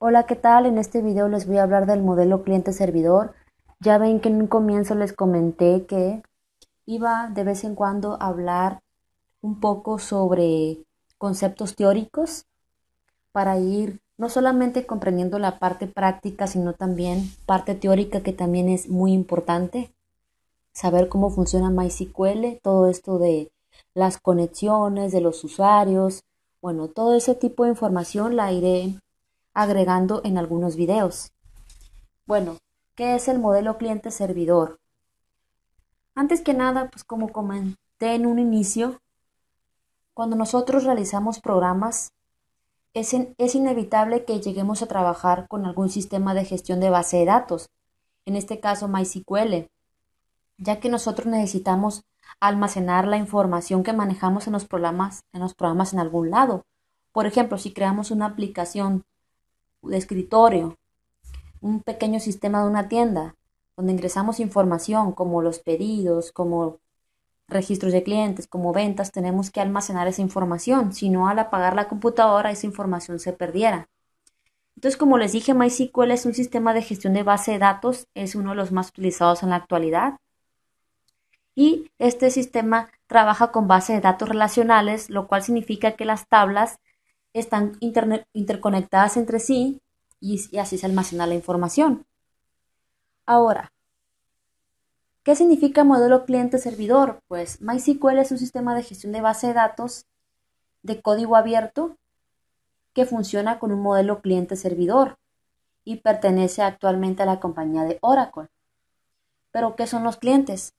Hola, ¿qué tal? En este video les voy a hablar del modelo cliente-servidor. Ya ven que en un comienzo les comenté que iba de vez en cuando a hablar un poco sobre conceptos teóricos para ir no solamente comprendiendo la parte práctica, sino también parte teórica que también es muy importante. Saber cómo funciona MySQL, todo esto de las conexiones, de los usuarios, bueno, todo ese tipo de información la iré agregando en algunos videos. Bueno, ¿qué es el modelo cliente-servidor? Antes que nada, pues como comenté en un inicio, cuando nosotros realizamos programas, es, inevitable que lleguemos a trabajar con algún sistema de gestión de base de datos, en este caso MySQL, ya que nosotros necesitamos almacenar la información que manejamos en los programas en, los programas en algún lado. Por ejemplo, si creamos una aplicación de escritorio, un pequeño sistema de una tienda, donde ingresamos información como los pedidos, como registros de clientes, como ventas, tenemos que almacenar esa información, si no al apagar la computadora esa información se perdiera. Entonces, como les dije, MySQL es un sistema de gestión de base de datos, es uno de los más utilizados en la actualidad. Y este sistema trabaja con base de datos relacionales, lo cual significa que las tablas están interconectadas entre sí y, así se almacena la información. Ahora, ¿Qué significa modelo cliente-servidor? Pues MySQL es un sistema de gestión de base de datos de código abierto que funciona con un modelo cliente-servidor y pertenece actualmente a la compañía de Oracle. Pero, ¿qué son los clientes?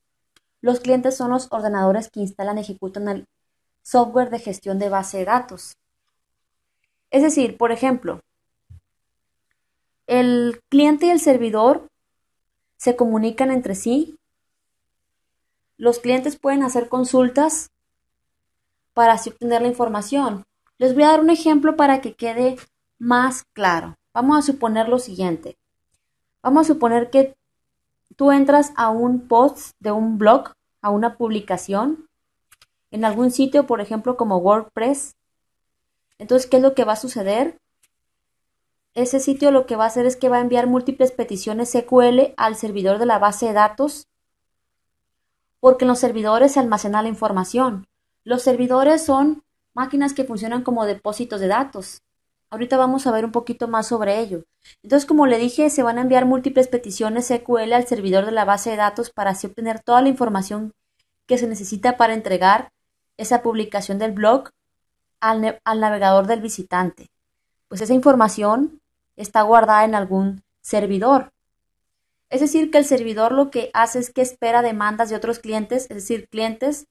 Los clientes son los ordenadores que instalan y ejecutan el software de gestión de base de datos. Es decir, por ejemplo, el cliente y el servidor se comunican entre sí. Los clientes pueden hacer consultas para así obtener la información. Les voy a dar un ejemplo para que quede más claro. Vamos a suponer lo siguiente. Vamos a suponer que tú entras a un post de un blog, a una publicación, en algún sitio, por ejemplo, como WordPress. Entonces, ¿qué es lo que va a suceder? ese sitio lo que va a hacer es que va a enviar múltiples peticiones SQL al servidor de la base de datos porque en los servidores se almacena la información. Los servidores son máquinas que funcionan como depósitos de datos. Ahorita vamos a ver un poquito más sobre ello. Entonces, como le dije, se van a enviar múltiples peticiones SQL al servidor de la base de datos para así obtener toda la información que se necesita para entregar esa publicación del blog al, al navegador del visitante. Pues esa información está guardada en algún servidor. Es decir, que el servidor lo que hace es que espera demandas de otros clientes, es decir, clientes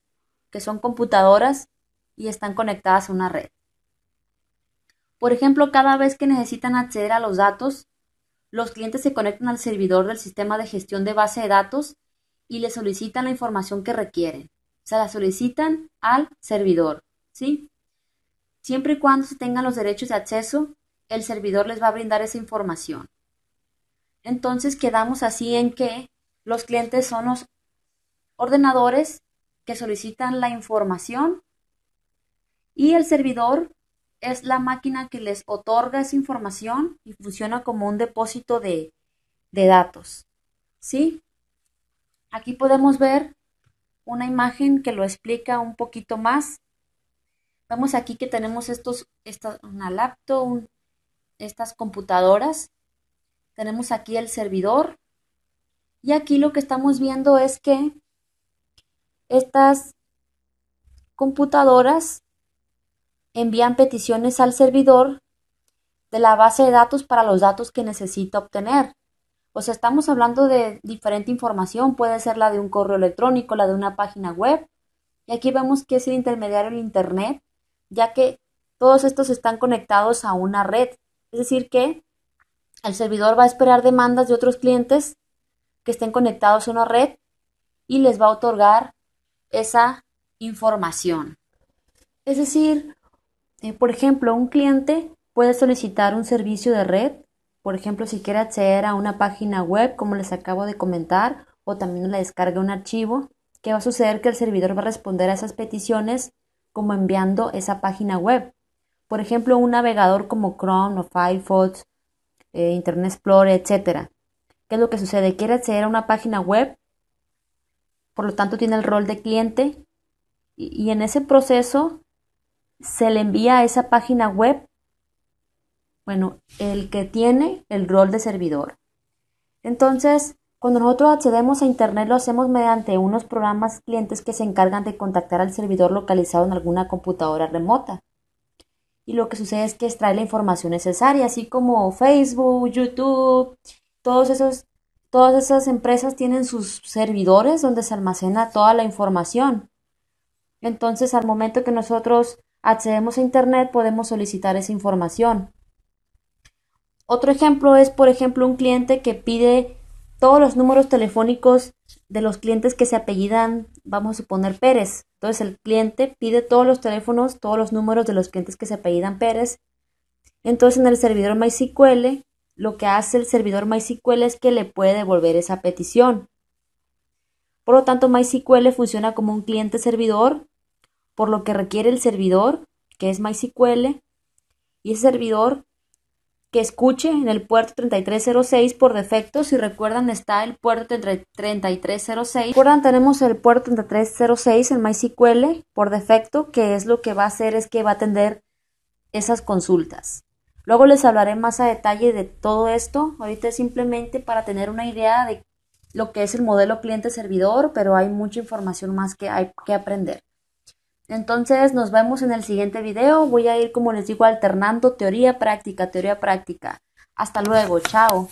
que son computadoras y están conectadas a una red. Por ejemplo, cada vez que necesitan acceder a los datos, los clientes se conectan al servidor del sistema de gestión de base de datos y le solicitan la información que requieren. O sea, la solicitan al servidor, ¿sí? Siempre y cuando se tengan los derechos de acceso el servidor les va a brindar esa información. Entonces quedamos así en que los clientes son los ordenadores que solicitan la información y el servidor es la máquina que les otorga esa información y funciona como un depósito de, datos. ¿Sí? Aquí podemos ver una imagen que lo explica un poquito más. Vemos aquí que tenemos estos, esta, una laptop, un estas computadoras. Tenemos aquí el servidor. Y aquí lo que estamos viendo es que estas computadoras envían peticiones al servidor de la base de datos para los datos que necesita obtener. O sea, estamos hablando de diferente información, puede ser la de un correo electrónico, la de una página web. Y aquí vemos que es el intermediario el Internet, ya que todos estos están conectados a una red. Es decir, que el servidor va a esperar demandas de otros clientes que estén conectados a una red y les va a otorgar esa información. Es decir, eh, por ejemplo, un cliente puede solicitar un servicio de red, por ejemplo, si quiere acceder a una página web, como les acabo de comentar, o también le descarga un archivo, Qué va a suceder que el servidor va a responder a esas peticiones como enviando esa página web. Por ejemplo, un navegador como Chrome o Firefox, eh, Internet Explorer, etc. ¿Qué es lo que sucede? Quiere acceder a una página web, por lo tanto tiene el rol de cliente y, y en ese proceso se le envía a esa página web, bueno, el que tiene el rol de servidor. Entonces, cuando nosotros accedemos a Internet lo hacemos mediante unos programas clientes que se encargan de contactar al servidor localizado en alguna computadora remota y lo que sucede es que extrae la información necesaria, así como Facebook, YouTube, todos esos, todas esas empresas tienen sus servidores donde se almacena toda la información. Entonces, al momento que nosotros accedemos a Internet, podemos solicitar esa información. Otro ejemplo es, por ejemplo, un cliente que pide todos los números telefónicos de los clientes que se apellidan, vamos a suponer Pérez. Entonces el cliente pide todos los teléfonos, todos los números de los clientes que se apellidan Pérez. Entonces en el servidor MySQL, lo que hace el servidor MySQL es que le puede devolver esa petición. Por lo tanto, MySQL funciona como un cliente servidor, por lo que requiere el servidor, que es MySQL, y el servidor que escuche en el puerto 3306 por defecto. Si recuerdan, está el puerto 3306. Recuerdan, tenemos el puerto 3306, en MySQL, por defecto, que es lo que va a hacer es que va a atender esas consultas. Luego les hablaré más a detalle de todo esto. Ahorita simplemente para tener una idea de lo que es el modelo cliente-servidor, pero hay mucha información más que hay que aprender. Entonces nos vemos en el siguiente video. Voy a ir, como les digo, alternando teoría práctica, teoría práctica. Hasta luego, chao.